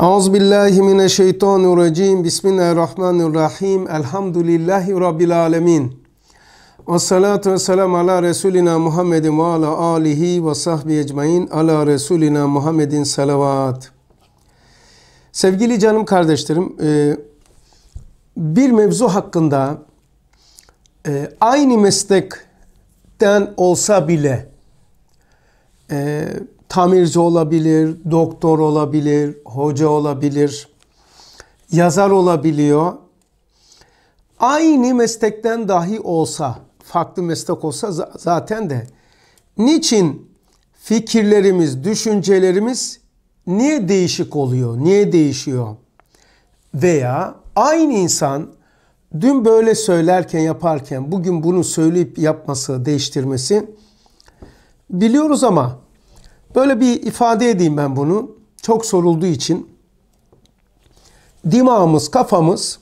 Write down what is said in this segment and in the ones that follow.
Euzubillahimineşşeytanirracim. Bismillahirrahmanirrahim. Elhamdülillahi Rabbil alemin. Ve salatu ala Resulina Muhammedin ve ala alihi ve sahbihi ecmain. Ala Resulina Muhammedin salavat. Sevgili canım kardeşlerim, e, bir mevzu hakkında e, aynı meslekten olsa bile e, tamirci olabilir, doktor olabilir, hoca olabilir, yazar olabiliyor. Aynı meslekten dahi olsa, farklı meslek olsa zaten de niçin fikirlerimiz, düşüncelerimiz niye değişik oluyor, niye değişiyor? Veya aynı insan dün böyle söylerken yaparken bugün bunu söyleyip yapması, değiştirmesi biliyoruz ama Böyle bir ifade edeyim ben bunu. Çok sorulduğu için. Dimağımız, kafamız,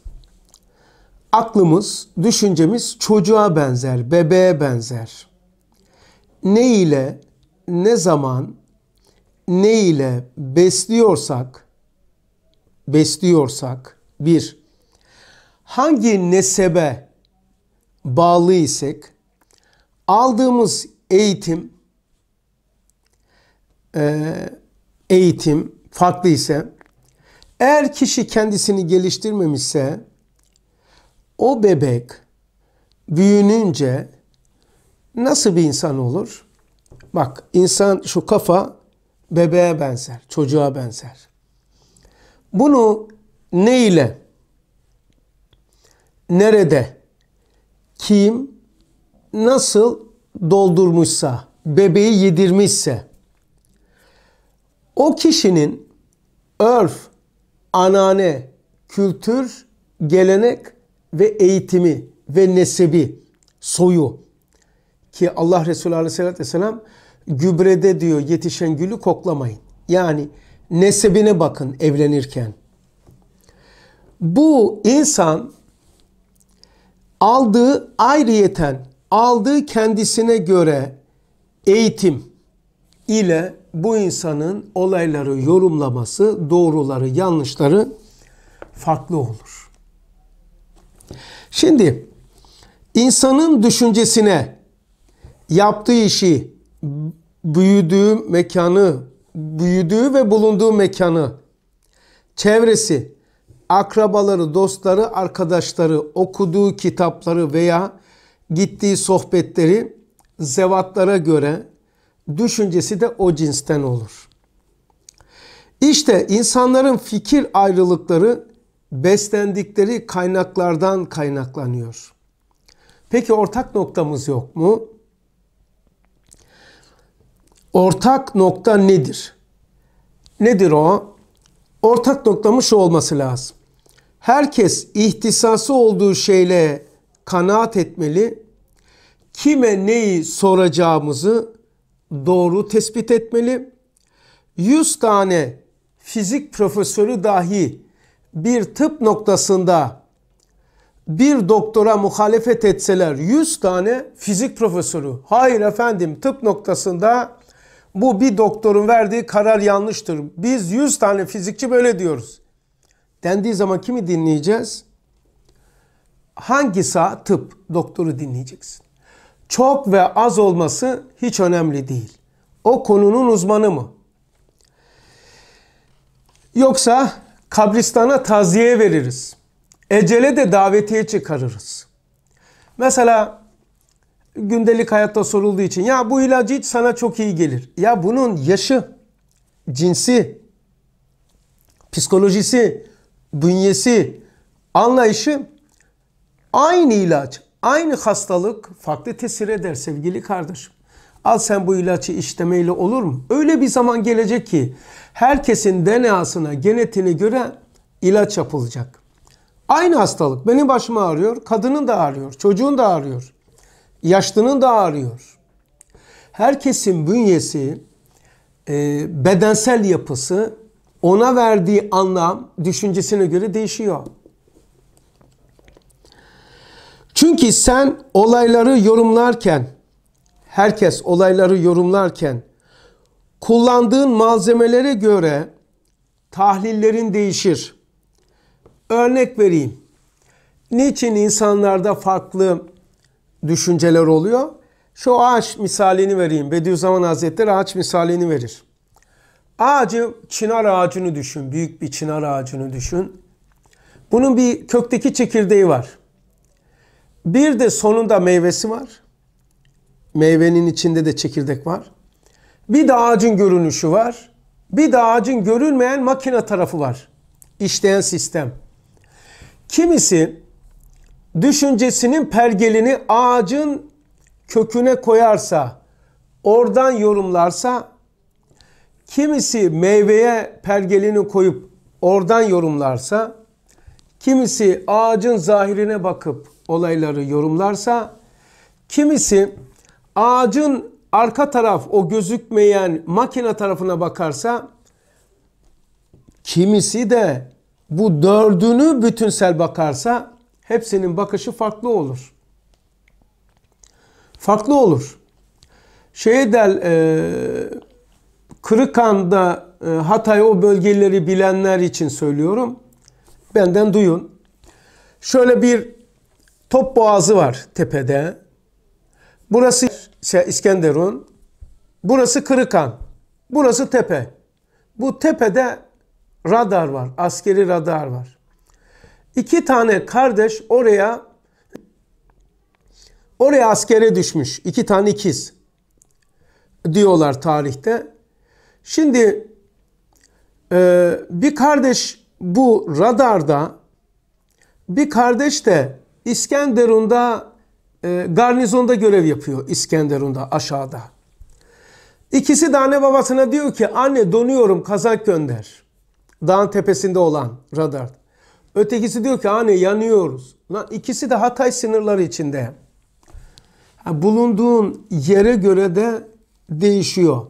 aklımız, düşüncemiz çocuğa benzer, bebeğe benzer. Ne ile, ne zaman, ne ile besliyorsak, besliyorsak, bir, hangi nesebe bağlı isek, aldığımız eğitim e, eğitim farklı ise eğer kişi kendisini geliştirmemişse o bebek büyününce nasıl bir insan olur? Bak insan şu kafa bebeğe benzer, çocuğa benzer. Bunu ne ile, nerede, kim, nasıl doldurmuşsa, bebeği yedirmişse, o kişinin örf, anane, kültür, gelenek ve eğitimi ve nesebi, soyu ki Allah Resulü Aleyhisselatü Vesselam gübrede diyor yetişen gülü koklamayın. Yani nesebine bakın evlenirken. Bu insan aldığı ayrıyeten, aldığı kendisine göre eğitim, ile bu insanın olayları yorumlaması, doğruları, yanlışları farklı olur. Şimdi insanın düşüncesine yaptığı işi, büyüdüğü mekanı, büyüdüğü ve bulunduğu mekanı, çevresi, akrabaları, dostları, arkadaşları, okuduğu kitapları veya gittiği sohbetleri zevatlara göre, düşüncesi de o cinsten olur. İşte insanların fikir ayrılıkları beslendikleri kaynaklardan kaynaklanıyor. Peki ortak noktamız yok mu? Ortak nokta nedir? Nedir o? Ortak noktamız şu olması lazım. Herkes ihtisası olduğu şeyle kanaat etmeli. Kime neyi soracağımızı doğru tespit etmeli. 100 tane fizik profesörü dahi bir tıp noktasında bir doktora muhalefet etseler 100 tane fizik profesörü hayır efendim tıp noktasında bu bir doktorun verdiği karar yanlıştır. Biz 100 tane fizikçi böyle diyoruz. Dendiği zaman kimi dinleyeceğiz? Hangi sağ tıp doktoru dinleyeceksin? çok ve az olması hiç önemli değil. O konunun uzmanı mı? Yoksa kabristana taziye veririz. Ecele de davetiye çıkarırız. Mesela gündelik hayatta sorulduğu için ya bu ilacı hiç sana çok iyi gelir. Ya bunun yaşı, cinsi, psikolojisi, bünyesi, anlayışı aynı ilaç, Aynı hastalık farklı tesir eder sevgili kardeşim. Al sen bu ilacı işlemeyle olur mu? Öyle bir zaman gelecek ki herkesin DNA'sına, genetine göre ilaç yapılacak. Aynı hastalık benim başıma ağrıyor, kadının da ağrıyor, çocuğun da ağrıyor, yaşlının da ağrıyor. Herkesin bünyesi, e, bedensel yapısı ona verdiği anlam düşüncesine göre değişiyor. Çünkü sen olayları yorumlarken, herkes olayları yorumlarken kullandığın malzemelere göre tahlillerin değişir. Örnek vereyim. Niçin insanlarda farklı düşünceler oluyor? Şu ağaç misalini vereyim. Bediüzzaman Hazretleri ağaç misalini verir. Ağacı, çınar ağacını düşün. Büyük bir çınar ağacını düşün. Bunun bir kökteki çekirdeği var. Bir de sonunda meyvesi var. Meyvenin içinde de çekirdek var. Bir de ağacın görünüşü var. Bir de ağacın görünmeyen makine tarafı var. İşleyen sistem. Kimisi düşüncesinin pergelini ağacın köküne koyarsa, oradan yorumlarsa, kimisi meyveye pergelini koyup oradan yorumlarsa, kimisi ağacın zahirine bakıp olayları yorumlarsa kimisi ağacın arka taraf o gözükmeyen makine tarafına bakarsa kimisi de bu dördünü bütünsel bakarsa hepsinin bakışı farklı olur. Farklı olur. Şeydel, e, Kırıkan'da e, Hatay o bölgeleri bilenler için söylüyorum. Benden duyun. Şöyle bir Top Boğazı var tepede. Burası şey, İskenderun. Burası Kırıkan. Burası tepe. Bu tepede radar var. Askeri radar var. İki tane kardeş oraya oraya askere düşmüş. İki tane ikiz diyorlar tarihte. Şimdi e, bir kardeş bu radarda bir kardeş de İskenderun'da e, garnizonda görev yapıyor İskenderun'da aşağıda. İkisi de anne babasına diyor ki anne donuyorum kazak gönder. Dağın tepesinde olan radar. Ötekisi diyor ki anne yanıyoruz. Lan ikisi de Hatay sınırları içinde. Yani bulunduğun yere göre de değişiyor.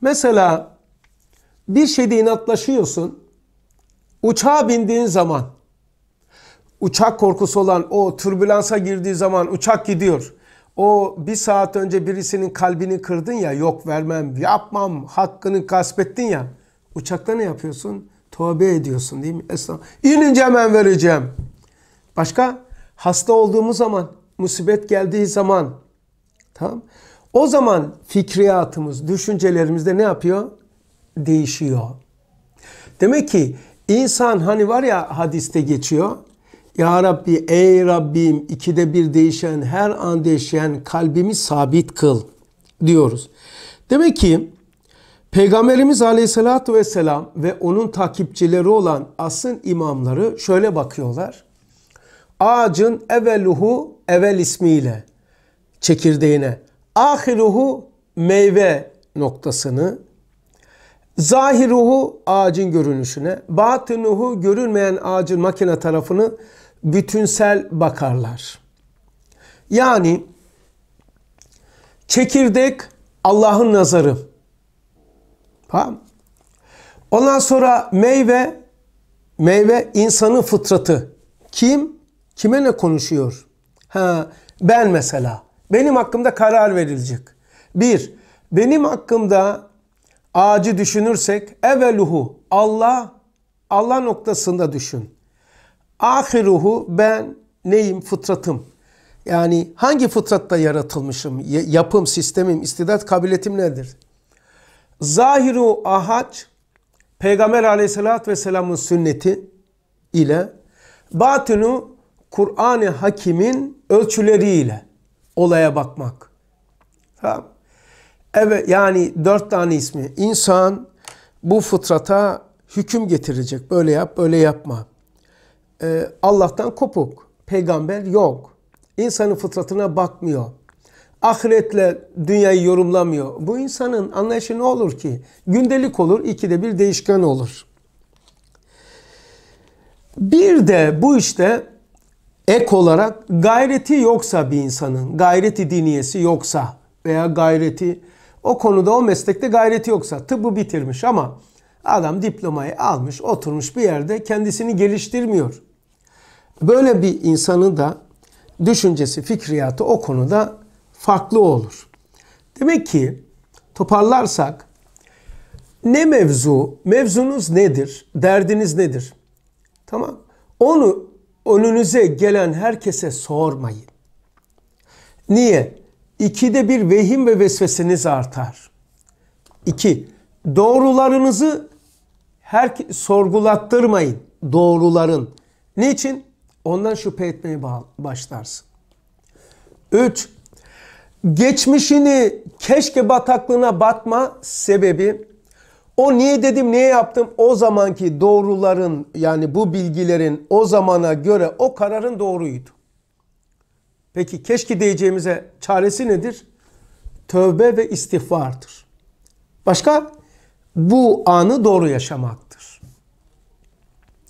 Mesela bir şeyde inatlaşıyorsun. Uçağa bindiğin zaman uçak korkusu olan o türbülansa girdiği zaman uçak gidiyor. O bir saat önce birisinin kalbini kırdın ya yok vermem yapmam hakkını gasp ettin ya. Uçakta ne yapıyorsun? Tövbe ediyorsun değil mi? Estağfurullah. İnince hemen vereceğim. Başka? Hasta olduğumuz zaman, musibet geldiği zaman. Tamam. O zaman fikriyatımız, düşüncelerimizde ne yapıyor? Değişiyor. Demek ki insan hani var ya hadiste geçiyor ya Rabbi ey Rabbim ikide bir değişen her an değişen kalbimi sabit kıl diyoruz. Demek ki Peygamberimiz aleyhissalatü vesselam ve onun takipçileri olan asın imamları şöyle bakıyorlar. Ağacın evveluhu evvel ismiyle çekirdeğine, ahiruhu meyve noktasını, zahiruhu ağacın görünüşüne, batinuhu görünmeyen ağacın makine tarafını bütünsel bakarlar. Yani çekirdek Allah'ın nazarı. Tamam Ondan sonra meyve, meyve insanın fıtratı. Kim? Kime ne konuşuyor? Ha, ben mesela. Benim hakkımda karar verilecek. Bir, benim hakkımda ağacı düşünürsek evveluhu Allah, Allah noktasında düşün ahiruhu ben neyim fıtratım. Yani hangi fıtratta yaratılmışım, yapım, sistemim, istidat, kabiliyetim nedir? Zahiru ahac Peygamber aleyhissalatü vesselamın sünneti ile batinu Kur'an-ı Hakim'in ölçüleriyle olaya bakmak. Tamam. Evet yani dört tane ismi. İnsan bu fıtrata hüküm getirecek. Böyle yap, böyle yapma e, Allah'tan kopuk. Peygamber yok. İnsanın fıtratına bakmıyor. Ahiretle dünyayı yorumlamıyor. Bu insanın anlayışı ne olur ki? Gündelik olur, ikide bir değişken olur. Bir de bu işte ek olarak gayreti yoksa bir insanın, gayreti diniyesi yoksa veya gayreti o konuda o meslekte gayreti yoksa tıbbı bitirmiş ama adam diplomayı almış oturmuş bir yerde kendisini geliştirmiyor. Böyle bir insanın da düşüncesi, fikriyatı o konuda farklı olur. Demek ki toparlarsak ne mevzu, mevzunuz nedir, derdiniz nedir? Tamam. Onu önünüze gelen herkese sormayın. Niye? İkide bir vehim ve vesveseniz artar. İki, doğrularınızı her sorgulattırmayın doğruların. Niçin? Ondan şüphe etmeye başlarsın. 3. Geçmişini keşke bataklığına batma sebebi o niye dedim, niye yaptım? O zamanki doğruların yani bu bilgilerin o zamana göre o kararın doğruydu. Peki keşke diyeceğimize çaresi nedir? Tövbe ve istiğfardır. Başka? Bu anı doğru yaşamaktır.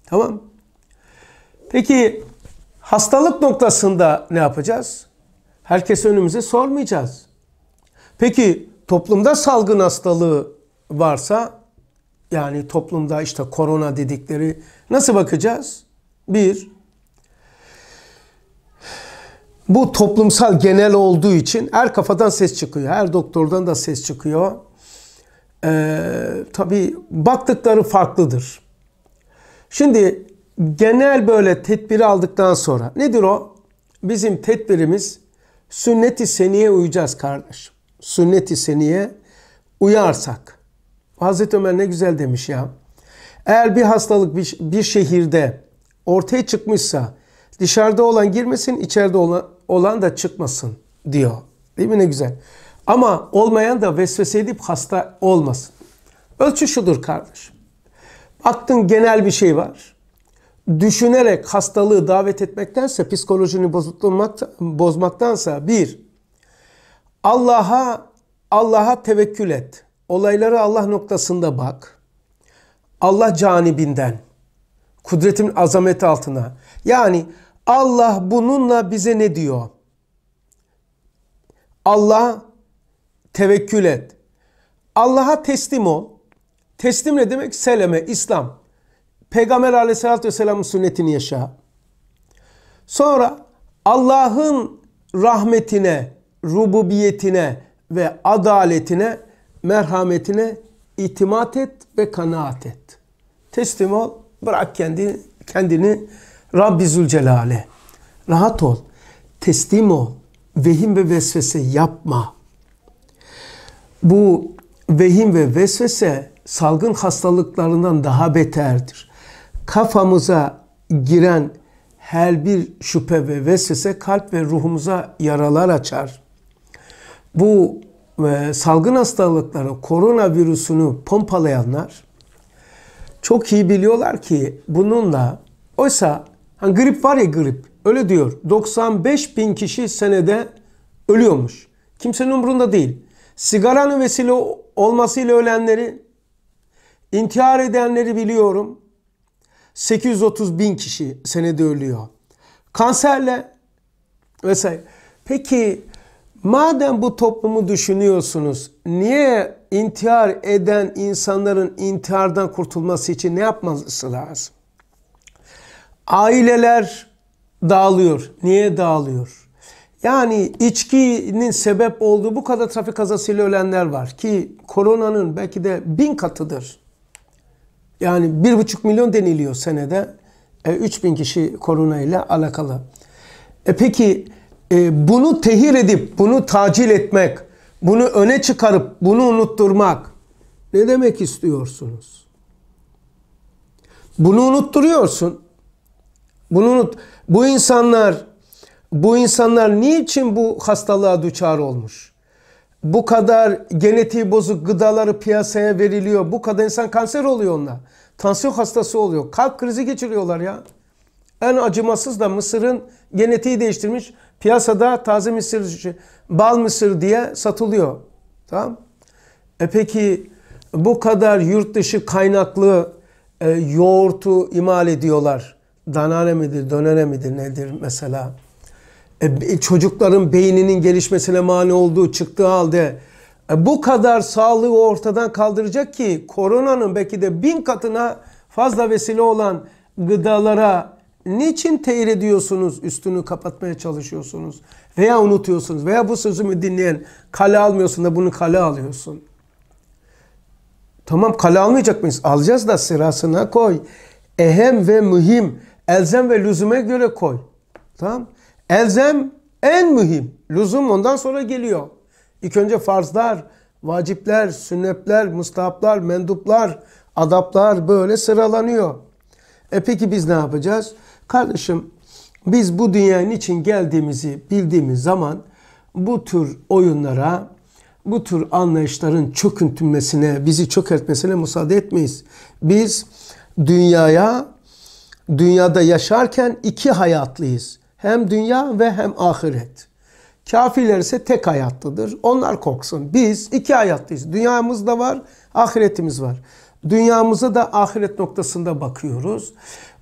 Tamam Peki hastalık noktasında ne yapacağız? Herkes önümüze sormayacağız. Peki toplumda salgın hastalığı varsa yani toplumda işte korona dedikleri nasıl bakacağız? Bir, bu toplumsal genel olduğu için her kafadan ses çıkıyor. Her doktordan da ses çıkıyor. Ee, tabii baktıkları farklıdır. Şimdi genel böyle tedbiri aldıktan sonra nedir o? Bizim tedbirimiz sünnet-i seniye uyacağız kardeşim. Sünnet-i seniye uyarsak. Hazreti Ömer ne güzel demiş ya. Eğer bir hastalık bir, bir şehirde ortaya çıkmışsa dışarıda olan girmesin, içeride olan, olan da çıkmasın diyor. Değil mi ne güzel. Ama olmayan da vesvese edip hasta olmasın. Ölçü şudur kardeş. Baktın genel bir şey var düşünerek hastalığı davet etmektense, psikolojini bozmaktansa bir, Allah'a Allah'a tevekkül et. Olayları Allah noktasında bak. Allah canibinden, kudretin azameti altına. Yani Allah bununla bize ne diyor? Allah tevekkül et. Allah'a teslim ol. Teslim ne demek? Seleme, İslam. Peygamber aleyhissalatü vesselamın sünnetini yaşa. Sonra Allah'ın rahmetine, rububiyetine ve adaletine, merhametine itimat et ve kanaat et. Teslim ol, bırak kendini, kendini Rabbi Zülcelal'e. Rahat ol, teslim ol, vehim ve vesvese yapma. Bu vehim ve vesvese salgın hastalıklarından daha beterdir kafamıza giren her bir şüphe ve vesvese kalp ve ruhumuza yaralar açar. Bu e, salgın hastalıkları, koronavirüsünü pompalayanlar çok iyi biliyorlar ki bununla oysa hani grip var ya grip öyle diyor 95 bin kişi senede ölüyormuş. Kimsenin umurunda değil. Sigaranın vesile olmasıyla ölenleri, intihar edenleri biliyorum. 830 bin kişi senede ölüyor. Kanserle vesaire. Peki madem bu toplumu düşünüyorsunuz niye intihar eden insanların intihardan kurtulması için ne yapması lazım? Aileler dağılıyor. Niye dağılıyor? Yani içkinin sebep olduğu bu kadar trafik kazasıyla ölenler var ki koronanın belki de bin katıdır. Yani bir buçuk milyon deniliyor senede. E, bin kişi korona ile alakalı. E, peki e, bunu tehir edip, bunu tacil etmek, bunu öne çıkarıp, bunu unutturmak ne demek istiyorsunuz? Bunu unutturuyorsun. Bunu unut. Bu insanlar, bu insanlar niçin bu hastalığa duçar olmuş? bu kadar genetiği bozuk gıdaları piyasaya veriliyor. Bu kadar insan kanser oluyor onunla. Tansiyon hastası oluyor. Kalp krizi geçiriyorlar ya. En acımasız da Mısır'ın genetiği değiştirmiş. Piyasada taze mısır, bal mısır diye satılıyor. Tamam. E peki bu kadar yurt dışı kaynaklı e, yoğurtu imal ediyorlar. Danane midir, dönene midir nedir mesela? E, çocukların beyninin gelişmesine mani olduğu çıktığı halde e, bu kadar sağlığı ortadan kaldıracak ki koronanın belki de bin katına fazla vesile olan gıdalara niçin teyir ediyorsunuz, üstünü kapatmaya çalışıyorsunuz veya unutuyorsunuz veya bu sözümü dinleyen kale almıyorsun da bunu kale alıyorsun. Tamam kale almayacak mıyız? Alacağız da sırasına koy. Ehem ve mühim, elzem ve lüzuma göre koy. Tamam Elzem en mühim. Lüzum ondan sonra geliyor. İlk önce farzlar, vacipler, sünnetler, mustahaplar, menduplar, adaplar böyle sıralanıyor. E peki biz ne yapacağız? Kardeşim biz bu dünyanın için geldiğimizi bildiğimiz zaman bu tür oyunlara, bu tür anlayışların çöküntülmesine, bizi çökertmesine müsaade etmeyiz. Biz dünyaya, dünyada yaşarken iki hayatlıyız. Hem dünya ve hem ahiret. Kafirler ise tek hayattadır. Onlar korksun. Biz iki hayattayız. Dünyamız da var, ahiretimiz var. Dünyamıza da ahiret noktasında bakıyoruz.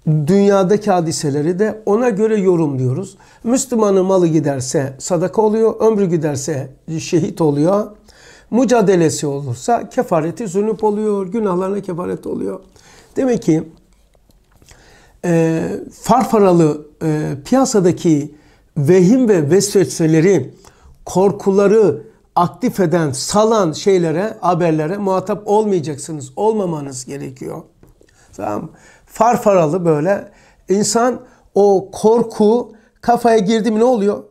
Dünyadaki hadiseleri de ona göre yorumluyoruz. Müslümanın malı giderse sadaka oluyor, ömrü giderse şehit oluyor. Mücadelesi olursa kefareti zünüp oluyor, günahlarına kefaret oluyor. Demek ki e, farfaralı e, piyasadaki vehim ve vesveseleri, korkuları aktif eden, salan şeylere, haberlere muhatap olmayacaksınız. Olmamanız gerekiyor. Tamam Farfaralı böyle. insan o korku kafaya girdi mi ne oluyor?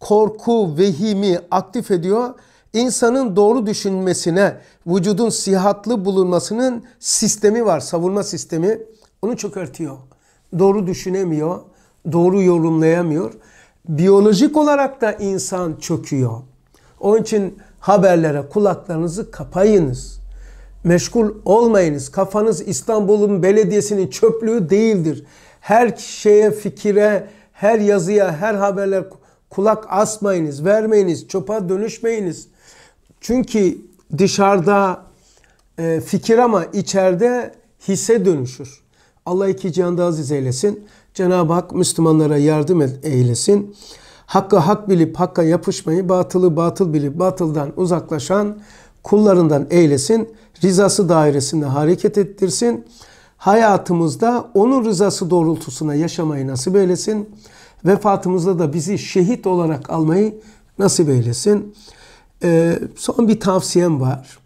Korku, vehimi aktif ediyor. İnsanın doğru düşünmesine, vücudun sihatlı bulunmasının sistemi var, savunma sistemi. Onu çökertiyor doğru düşünemiyor, doğru yorumlayamıyor. Biyolojik olarak da insan çöküyor. Onun için haberlere kulaklarınızı kapayınız. Meşgul olmayınız. Kafanız İstanbul'un belediyesinin çöplüğü değildir. Her şeye, fikire, her yazıya, her haberler kulak asmayınız, vermeyiniz, çöpe dönüşmeyiniz. Çünkü dışarıda e, fikir ama içeride hisse dönüşür. Allah iki cihanda aziz eylesin. Cenab-ı Hak Müslümanlara yardım eylesin. Hakka hak bilip hakka yapışmayı, batılı batıl bilip batıldan uzaklaşan kullarından eylesin. Rızası dairesinde hareket ettirsin. Hayatımızda onun rızası doğrultusuna yaşamayı nasip eylesin. Vefatımızda da bizi şehit olarak almayı nasip eylesin. Ee, son bir tavsiyem var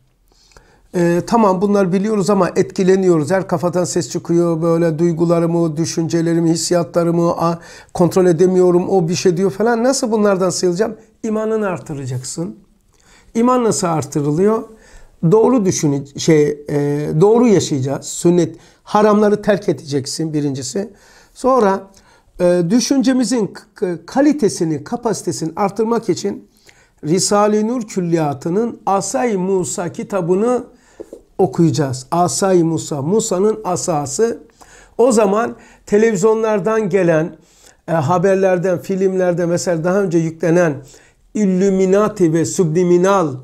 e, tamam bunlar biliyoruz ama etkileniyoruz. Her kafadan ses çıkıyor böyle duygularımı, düşüncelerimi, hissiyatlarımı a, kontrol edemiyorum. O bir şey diyor falan. Nasıl bunlardan sıyılacağım? İmanını artıracaksın. İman nasıl artırılıyor? Doğru düşün şey e, doğru yaşayacağız. Sünnet haramları terk edeceksin birincisi. Sonra e, düşüncemizin kalitesini, kapasitesini artırmak için Risale-i Nur Külliyatı'nın Asay Musa kitabını okuyacağız. Asay Musa, Musa'nın asası. O zaman televizyonlardan gelen, e, haberlerden, filmlerden mesela daha önce yüklenen Illuminati ve subliminal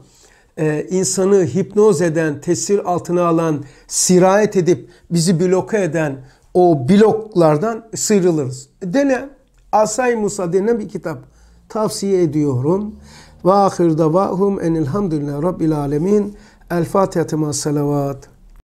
e, insanı hipnoz eden, tesir altına alan, sirayet edip bizi bloke eden o bloklardan sıyrılırız. Dene. Asay Musa denen bir kitap. Tavsiye ediyorum. Ve ahir davahum enilhamdülillah rabbil alemin. الفاتحة مع الصلوات